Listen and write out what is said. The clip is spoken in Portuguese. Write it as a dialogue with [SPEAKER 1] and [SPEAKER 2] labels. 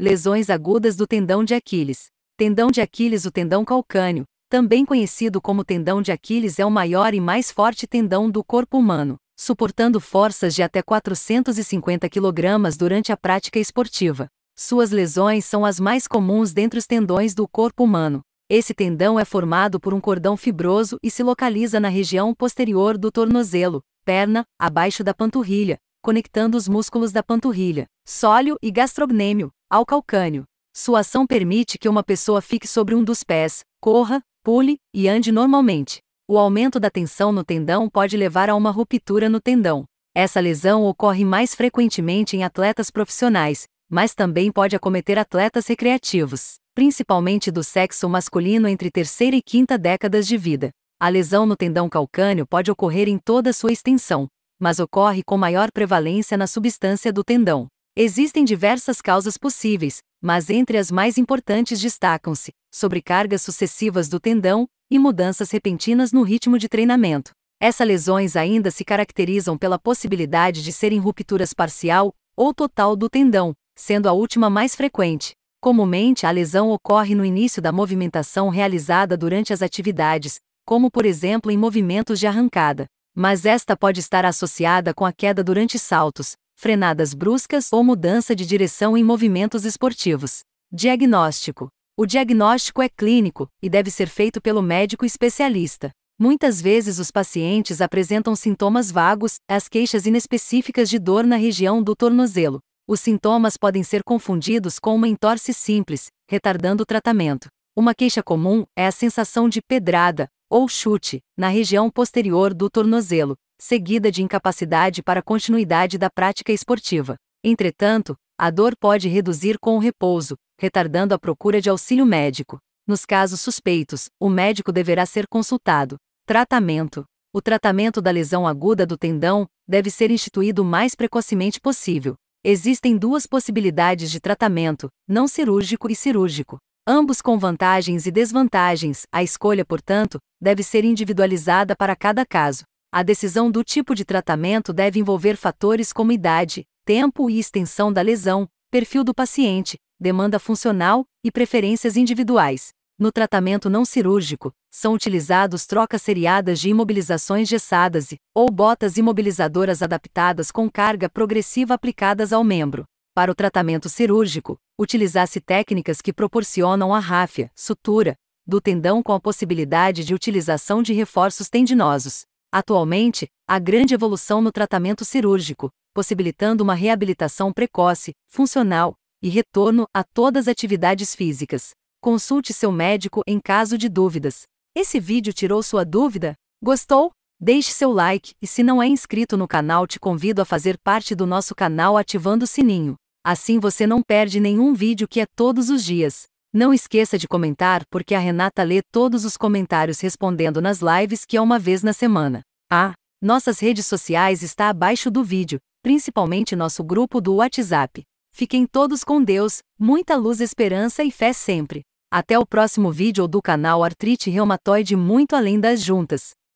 [SPEAKER 1] Lesões agudas do tendão de Aquiles. Tendão de Aquiles O tendão calcâneo, também conhecido como tendão de Aquiles, é o maior e mais forte tendão do corpo humano, suportando forças de até 450 kg durante a prática esportiva. Suas lesões são as mais comuns dentre os tendões do corpo humano. Esse tendão é formado por um cordão fibroso e se localiza na região posterior do tornozelo, perna, abaixo da panturrilha, conectando os músculos da panturrilha, sólio e gastrocnêmio, ao calcânio. Sua ação permite que uma pessoa fique sobre um dos pés, corra, pule e ande normalmente. O aumento da tensão no tendão pode levar a uma ruptura no tendão. Essa lesão ocorre mais frequentemente em atletas profissionais, mas também pode acometer atletas recreativos, principalmente do sexo masculino entre terceira e quinta décadas de vida. A lesão no tendão calcâneo pode ocorrer em toda sua extensão, mas ocorre com maior prevalência na substância do tendão. Existem diversas causas possíveis, mas entre as mais importantes destacam-se sobrecargas sucessivas do tendão e mudanças repentinas no ritmo de treinamento. Essas lesões ainda se caracterizam pela possibilidade de serem rupturas parcial ou total do tendão, sendo a última mais frequente. Comumente, a lesão ocorre no início da movimentação realizada durante as atividades, como por exemplo em movimentos de arrancada. Mas esta pode estar associada com a queda durante saltos, frenadas bruscas ou mudança de direção em movimentos esportivos. Diagnóstico: O diagnóstico é clínico e deve ser feito pelo médico especialista. Muitas vezes os pacientes apresentam sintomas vagos, as queixas inespecíficas de dor na região do tornozelo. Os sintomas podem ser confundidos com uma entorse simples, retardando o tratamento. Uma queixa comum é a sensação de pedrada ou chute, na região posterior do tornozelo, seguida de incapacidade para continuidade da prática esportiva. Entretanto, a dor pode reduzir com o repouso, retardando a procura de auxílio médico. Nos casos suspeitos, o médico deverá ser consultado. Tratamento: O tratamento da lesão aguda do tendão deve ser instituído o mais precocemente possível. Existem duas possibilidades de tratamento: não cirúrgico e cirúrgico ambos com vantagens e desvantagens, a escolha, portanto, deve ser individualizada para cada caso. A decisão do tipo de tratamento deve envolver fatores como idade, tempo e extensão da lesão, perfil do paciente, demanda funcional e preferências individuais. No tratamento não cirúrgico, são utilizados trocas seriadas de imobilizações gessadas e, ou botas imobilizadoras adaptadas com carga progressiva aplicadas ao membro para o tratamento cirúrgico, utilizasse técnicas que proporcionam a ráfia, sutura, do tendão com a possibilidade de utilização de reforços tendinosos. Atualmente, há grande evolução no tratamento cirúrgico, possibilitando uma reabilitação precoce, funcional e retorno a todas as atividades físicas. Consulte seu médico em caso de dúvidas. Esse vídeo tirou sua dúvida? Gostou? Deixe seu like e se não é inscrito no canal, te convido a fazer parte do nosso canal ativando o sininho. Assim você não perde nenhum vídeo que é todos os dias. Não esqueça de comentar, porque a Renata lê todos os comentários respondendo nas lives que é uma vez na semana. Ah, nossas redes sociais está abaixo do vídeo, principalmente nosso grupo do WhatsApp. Fiquem todos com Deus, muita luz, esperança e fé sempre. Até o próximo vídeo do canal Artrite Reumatoide muito além das juntas.